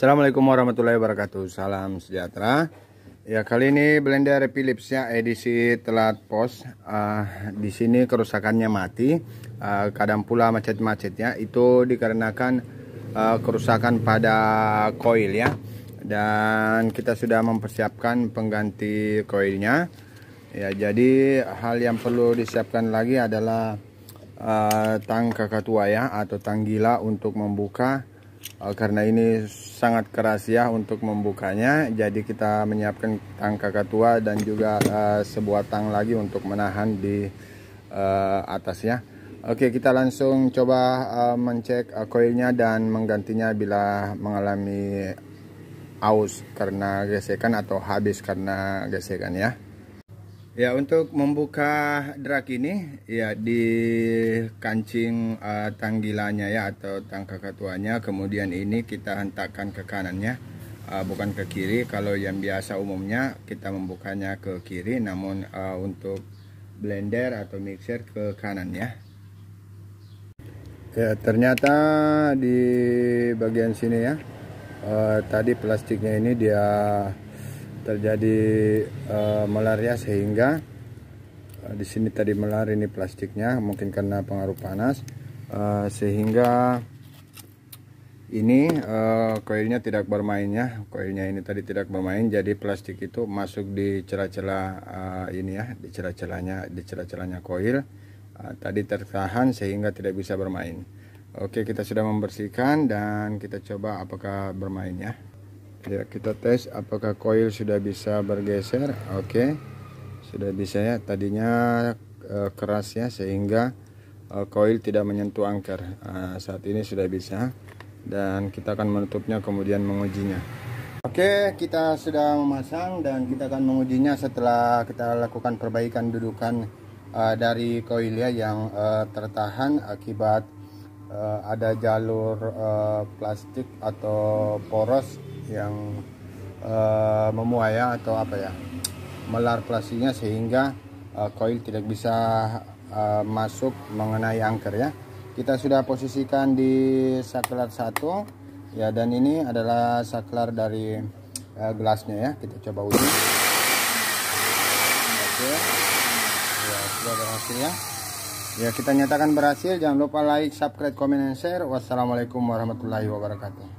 Assalamualaikum warahmatullahi wabarakatuh Salam sejahtera Ya kali ini blender Philips ya edisi telat pos uh, Di sini kerusakannya mati uh, Kadang pula macet macetnya Itu dikarenakan uh, kerusakan pada koil ya Dan kita sudah mempersiapkan pengganti koilnya Ya jadi hal yang perlu disiapkan lagi adalah uh, Tang kakatua ya atau tang gila untuk membuka Eh, karena ini sangat keras ya untuk membukanya jadi kita menyiapkan tang tua dan juga uh, sebuah tang lagi untuk menahan di uh, eh, atasnya Oke kita langsung coba uh, mencek uh, koilnya dan menggantinya bila mengalami aus karena gesekan atau habis karena gesekan ya Ya untuk membuka drag ini ya di kancing uh, tanggilannya ya atau tangka ketuanya kemudian ini kita hentakkan ke kanannya uh, bukan ke kiri kalau yang biasa umumnya kita membukanya ke kiri namun uh, untuk blender atau mixer ke kanan ya. Ya ternyata di bagian sini ya uh, tadi plastiknya ini dia terjadi uh, malaria sehingga uh, di sini tadi melar ini plastiknya mungkin karena pengaruh panas uh, sehingga ini uh, koilnya tidak bermain ya koilnya ini tadi tidak bermain jadi plastik itu masuk di celah-celah uh, ini ya di celah-celahnya di celah-celahnya koil uh, tadi tertahan sehingga tidak bisa bermain oke kita sudah membersihkan dan kita coba apakah bermain ya ya kita tes apakah koil sudah bisa bergeser oke sudah bisa ya tadinya e, keras ya sehingga e, koil tidak menyentuh angker e, saat ini sudah bisa dan kita akan menutupnya kemudian mengujinya oke kita sudah memasang dan kita akan mengujinya setelah kita lakukan perbaikan dudukan e, dari koil ya yang e, tertahan akibat uh, ada jalur uh, plastik atau poros yang uh, ya atau apa ya melar plastiknya sehingga uh, tidak bisa uh, masuk mengenai angker ya kita sudah posisikan di saklar satu ya dan ini adalah saklar dari uh, gelasnya ya kita coba uji oke okay. ya sudah berhasil ya ya kita nyatakan berhasil jangan lupa like subscribe comment dan share wassalamualaikum warahmatullahi wabarakatuh